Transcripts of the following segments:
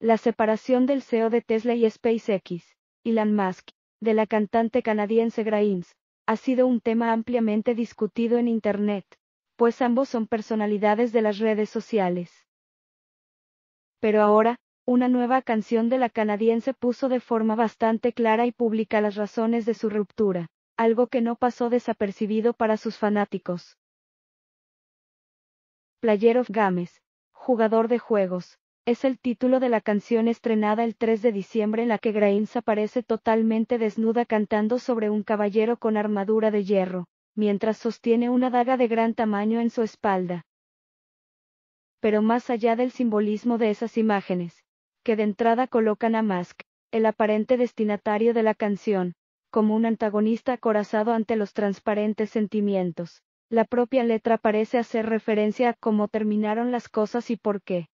La separación del CEO de Tesla y SpaceX, Elon Musk, de la cantante canadiense Grimes, ha sido un tema ampliamente discutido en Internet, pues ambos son personalidades de las redes sociales. Pero ahora, una nueva canción de la canadiense puso de forma bastante clara y pública las razones de su ruptura, algo que no pasó desapercibido para sus fanáticos. Player of Games, jugador de juegos, es el título de la canción estrenada el 3 de diciembre en la que Grains aparece totalmente desnuda cantando sobre un caballero con armadura de hierro, mientras sostiene una daga de gran tamaño en su espalda. Pero más allá del simbolismo de esas imágenes, que de entrada colocan a Mask, el aparente destinatario de la canción, como un antagonista acorazado ante los transparentes sentimientos, la propia letra parece hacer referencia a cómo terminaron las cosas y por qué.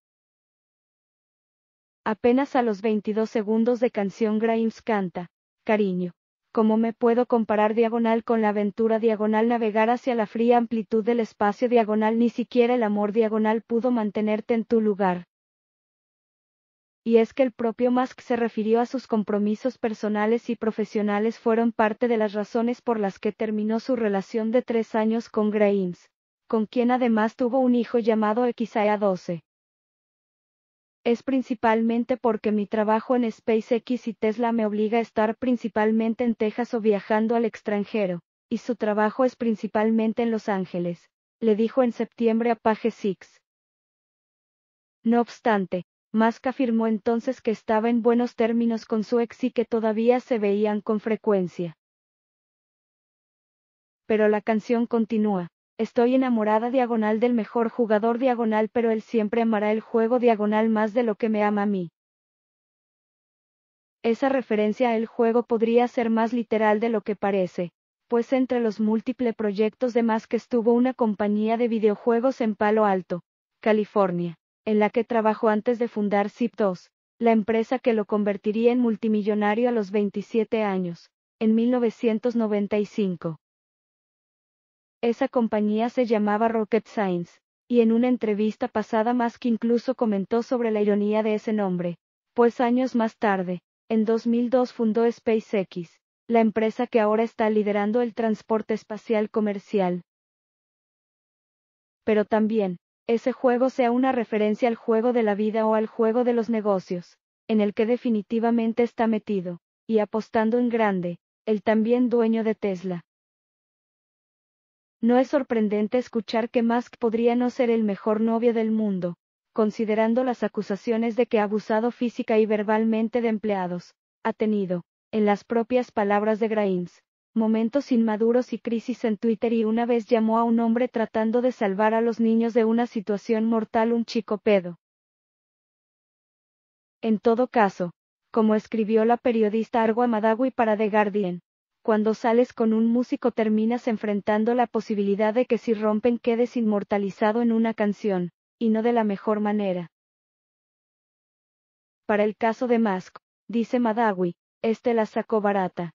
Apenas a los 22 segundos de canción Grimes canta, cariño. ¿Cómo me puedo comparar diagonal con la aventura diagonal navegar hacia la fría amplitud del espacio diagonal? Ni siquiera el amor diagonal pudo mantenerte en tu lugar. Y es que el propio Musk se refirió a sus compromisos personales y profesionales fueron parte de las razones por las que terminó su relación de tres años con Grimes, con quien además tuvo un hijo llamado XA12 es principalmente porque mi trabajo en SpaceX y Tesla me obliga a estar principalmente en Texas o viajando al extranjero, y su trabajo es principalmente en Los Ángeles, le dijo en septiembre a Page Six. No obstante, Musk afirmó entonces que estaba en buenos términos con su ex y que todavía se veían con frecuencia. Pero la canción continúa. Estoy enamorada diagonal del mejor jugador diagonal, pero él siempre amará el juego diagonal más de lo que me ama a mí. Esa referencia al juego podría ser más literal de lo que parece, pues entre los múltiples proyectos de más que estuvo una compañía de videojuegos en Palo Alto, California, en la que trabajó antes de fundar Zip2, la empresa que lo convertiría en multimillonario a los 27 años, en 1995. Esa compañía se llamaba Rocket Science, y en una entrevista pasada más que incluso comentó sobre la ironía de ese nombre. Pues años más tarde, en 2002 fundó SpaceX, la empresa que ahora está liderando el transporte espacial comercial. Pero también, ese juego sea una referencia al juego de la vida o al juego de los negocios, en el que definitivamente está metido, y apostando en grande, el también dueño de Tesla, no es sorprendente escuchar que Musk podría no ser el mejor novio del mundo, considerando las acusaciones de que ha abusado física y verbalmente de empleados, ha tenido, en las propias palabras de Grains, momentos inmaduros y crisis en Twitter y una vez llamó a un hombre tratando de salvar a los niños de una situación mortal un chico pedo. En todo caso, como escribió la periodista Argo Madagui para The Guardian, cuando sales con un músico terminas enfrentando la posibilidad de que si rompen quedes inmortalizado en una canción, y no de la mejor manera. Para el caso de Mask, dice Madawi, este la sacó barata.